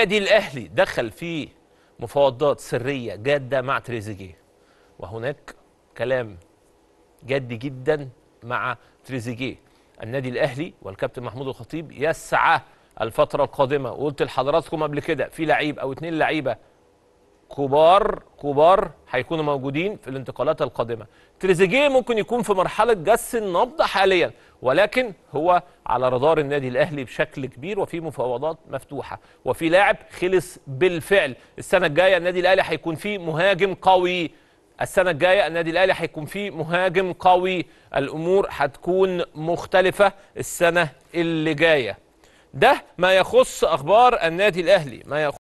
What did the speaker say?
النادي الاهلي دخل في مفاوضات سريه جاده مع تريزيجيه وهناك كلام جد جدا مع تريزيجيه النادي الاهلي والكابتن محمود الخطيب يسعى الفتره القادمه وقلت لحضراتكم قبل كده في لعيب او اتنين لعيبه كبار كبار هيكونوا موجودين في الانتقالات القادمه تريزيجيه ممكن يكون في مرحله جس النبض حاليا ولكن هو على رادار النادي الاهلي بشكل كبير وفي مفاوضات مفتوحه وفي لاعب خلص بالفعل السنه الجايه النادي الاهلي هيكون فيه مهاجم قوي السنه الجايه النادي الاهلي هيكون فيه مهاجم قوي الامور هتكون مختلفه السنه اللي جايه ده ما يخص اخبار النادي الاهلي ما يخص